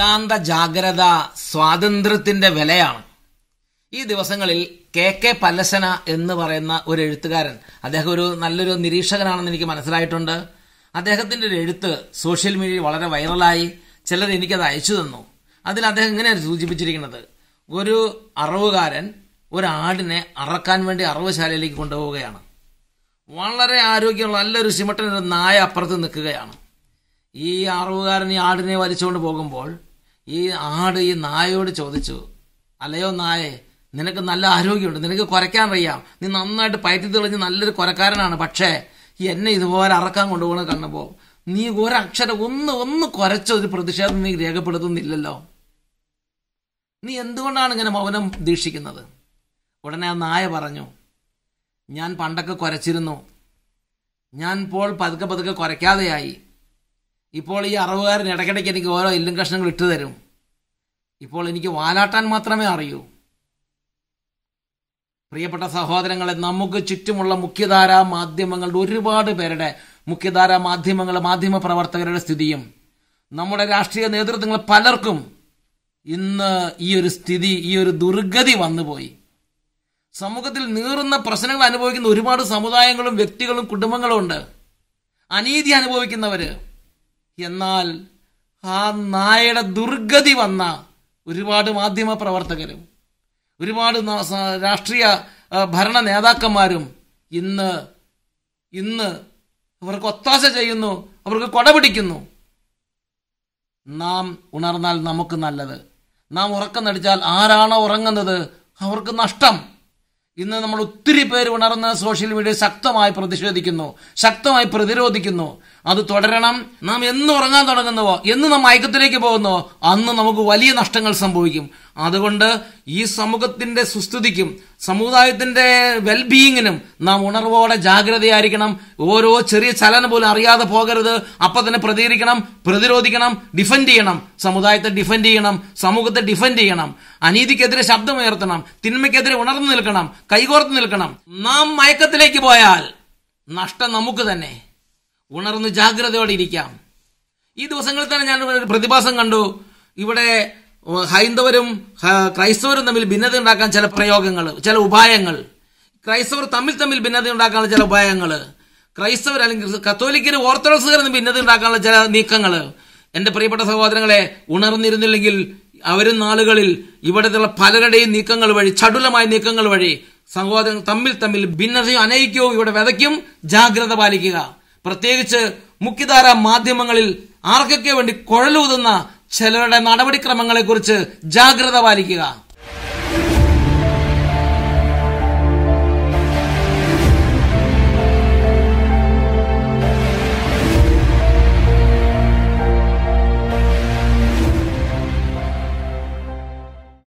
ഏകാന്ത ജാഗ്രത സ്വാതന്ത്ര്യത്തിന്റെ വിലയാണ് ഈ ദിവസങ്ങളിൽ കെ കെ പല്ലശന എന്ന് പറയുന്ന ഒരു എഴുത്തുകാരൻ അദ്ദേഹം ഒരു നല്ലൊരു നിരീക്ഷകനാണെന്ന് എനിക്ക് മനസ്സിലായിട്ടുണ്ട് അദ്ദേഹത്തിന്റെ ഒരു എഴുത്ത് സോഷ്യൽ മീഡിയയിൽ വളരെ വൈറലായി ചിലർ എനിക്കത് അയച്ചു തന്നു അതിൽ അദ്ദേഹം ഇങ്ങനെയാണ് സൂചിപ്പിച്ചിരിക്കുന്നത് ഒരു അറവുകാരൻ ഒരു ആടിനെ അറക്കാൻ വേണ്ടി അറവുശാലയിലേക്ക് കൊണ്ടുപോവുകയാണ് വളരെ ആരോഗ്യമുള്ള നല്ലൊരു സിമട്ടൻ ഒരു നായ അപ്പുറത്ത് നിൽക്കുകയാണ് ഈ അറവുകാരൻ ഈ ആടിനെ വലിച്ചുകൊണ്ട് പോകുമ്പോൾ ഈ ആട് ഈ നായയോട് ചോദിച്ചു അല്ലയോ നായേ നിനക്ക് നല്ല ആരോഗ്യമുണ്ട് നിനക്ക് കുരയ്ക്കാൻ അറിയാം നീ നന്നായിട്ട് പയറ്റി തെളിഞ്ഞ് നല്ലൊരു കുരക്കാരനാണ് പക്ഷേ എന്നെ ഇതുപോലെ അറക്കാൻ കൊണ്ടുപോകണ കണ്ടപ്പോൾ നീ ഒരക്ഷരം ഒന്ന് ഒന്ന് കുരച്ച ഒരു പ്രതിഷേധം നീ രേഖപ്പെടുത്തുന്നില്ലല്ലോ നീ എന്തുകൊണ്ടാണ് ഇങ്ങനെ മൗനം ദീക്ഷിക്കുന്നത് ഉടനെ ആ നായ പറഞ്ഞു ഞാൻ പണ്ടൊക്കെ കുരച്ചിരുന്നു ഞാൻ ഇപ്പോൾ പതുക്കെ പതുക്കെ കുരയ്ക്കാതെയായി ഇപ്പോൾ ഈ അറവുകാരൻ ഇടയ്ക്കിടയ്ക്ക് എനിക്ക് ഓരോ ഇല്ലും കഷ്ണങ്ങൾ ഇട്ട് തരും ഇപ്പോൾ എനിക്ക് വാലാട്ടാൻ മാത്രമേ അറിയൂ പ്രിയപ്പെട്ട സഹോദരങ്ങളെ നമുക്ക് ചുറ്റുമുള്ള മുഖ്യധാരാ മാധ്യമങ്ങളുടെ ഒരുപാട് പേരുടെ മുഖ്യധാരാ മാധ്യമങ്ങൾ മാധ്യമ പ്രവർത്തകരുടെ സ്ഥിതിയും നമ്മുടെ രാഷ്ട്രീയ നേതൃത്വങ്ങൾ പലർക്കും ഇന്ന് ഈ ഒരു സ്ഥിതി ഈ ഒരു ദുർഗതി വന്നുപോയി സമൂഹത്തിൽ നീറുന്ന പ്രശ്നങ്ങൾ അനുഭവിക്കുന്ന ഒരുപാട് സമുദായങ്ങളും വ്യക്തികളും കുടുംബങ്ങളും ഉണ്ട് അനീതി അനുഭവിക്കുന്നവര് എന്നാൽ ആ നായയുടെ ദുർഗതി വന്ന ഒരുപാട് മാധ്യമ പ്രവർത്തകരും ഒരുപാട് രാഷ്ട്രീയ ഭരണ നേതാക്കന്മാരും ഇന്ന് ഇന്ന് അവർക്ക് ഒത്താശ ചെയ്യുന്നു അവർക്ക് കൊടപിടിക്കുന്നു നാം ഉണർന്നാൽ നമുക്ക് നല്ലത് നാം ഉറക്കം നടിച്ചാൽ ആരാണോ ഉറങ്ങുന്നത് അവർക്ക് നഷ്ടം ഇന്ന് നമ്മൾ ഒത്തിരി പേര് ഉണർന്ന് സോഷ്യൽ മീഡിയ ശക്തമായി പ്രതിഷേധിക്കുന്നു ശക്തമായി പ്രതിരോധിക്കുന്നു അത് തുടരണം നാം എന്ന് ഉറങ്ങാൻ തുടങ്ങുന്നുവോ എന്ന് നാം ഐക്യത്തിലേക്ക് പോകുന്നു അന്ന് നമുക്ക് വലിയ നഷ്ടങ്ങൾ സംഭവിക്കും അതുകൊണ്ട് ഈ സമൂഹത്തിന്റെ സുസ്ഥിതിക്കും സമുദായത്തിന്റെ വെൽബീയിങ്ങിനും നാം ഉണർവോടെ ജാഗ്രതയായിരിക്കണം ഓരോ ചെറിയ ചലനം പോലും അറിയാതെ പോകരുത് അപ്പം തന്നെ പ്രതികരിക്കണം പ്രതിരോധിക്കണം ഡിഫെൻഡ് ചെയ്യണം സമുദായത്തെ ഡിഫെൻഡ് ചെയ്യണം സമൂഹത്തെ ഡിഫെൻഡ് ചെയ്യണം അനീതിക്കെതിരെ ശബ്ദമുയർത്തണം തിന്മയ്ക്കെതിരെ ഉണർന്നു നിൽക്കണം കൈകോർത്ത് നിൽക്കണം നാം മയക്കത്തിലേക്ക് പോയാൽ നഷ്ടം നമുക്ക് തന്നെ ഉണർന്ന് ജാഗ്രതയോടെ ഇരിക്കാം ഈ ദിവസങ്ങളിൽ തന്നെ ഞാൻ ഒരു പ്രതിഭാസം കണ്ടു ഇവിടെ ഹൈന്ദവരും ക്രൈസ്തവരും തമ്മിൽ ഭിന്നത ഉണ്ടാക്കാൻ ചില പ്രയോഗങ്ങൾ ചില ഉപായങ്ങൾ ക്രൈസ്തവർ തമ്മിൽ തമ്മിൽ ഭിന്നത ഉണ്ടാക്കാനുള്ള ചില ഉപായങ്ങൾ ക്രൈസ്തവർ അല്ലെങ്കിൽ കത്തോലിക്കർ ഓർത്തഡോക്സുകാർ ഭിന്നത ഉണ്ടാക്കാനുള്ള ചില നീക്കങ്ങൾ എൻ്റെ പ്രിയപ്പെട്ട സഹോദരങ്ങളെ ഉണർന്നിരുന്നില്ലെങ്കിൽ അവരും നാളുകളിൽ ഇവിടെയുള്ള പലരുടെയും നീക്കങ്ങൾ വഴി ചടുലമായ നീക്കങ്ങൾ വഴി സഹോദരൻ തമ്മിൽ തമ്മിൽ ഭിന്നതയും അനൈക്യവും ഇവിടെ വിതയ്ക്കും ജാഗ്രത പാലിക്കുക പ്രത്യേകിച്ച് മുഖ്യധാര മാധ്യമങ്ങളിൽ ആർക്കൊക്കെ വേണ്ടി കുഴലൂതുന്ന ചിലരുടെ നടപടിക്രമങ്ങളെക്കുറിച്ച് ജാഗ്രത പാലിക്കുക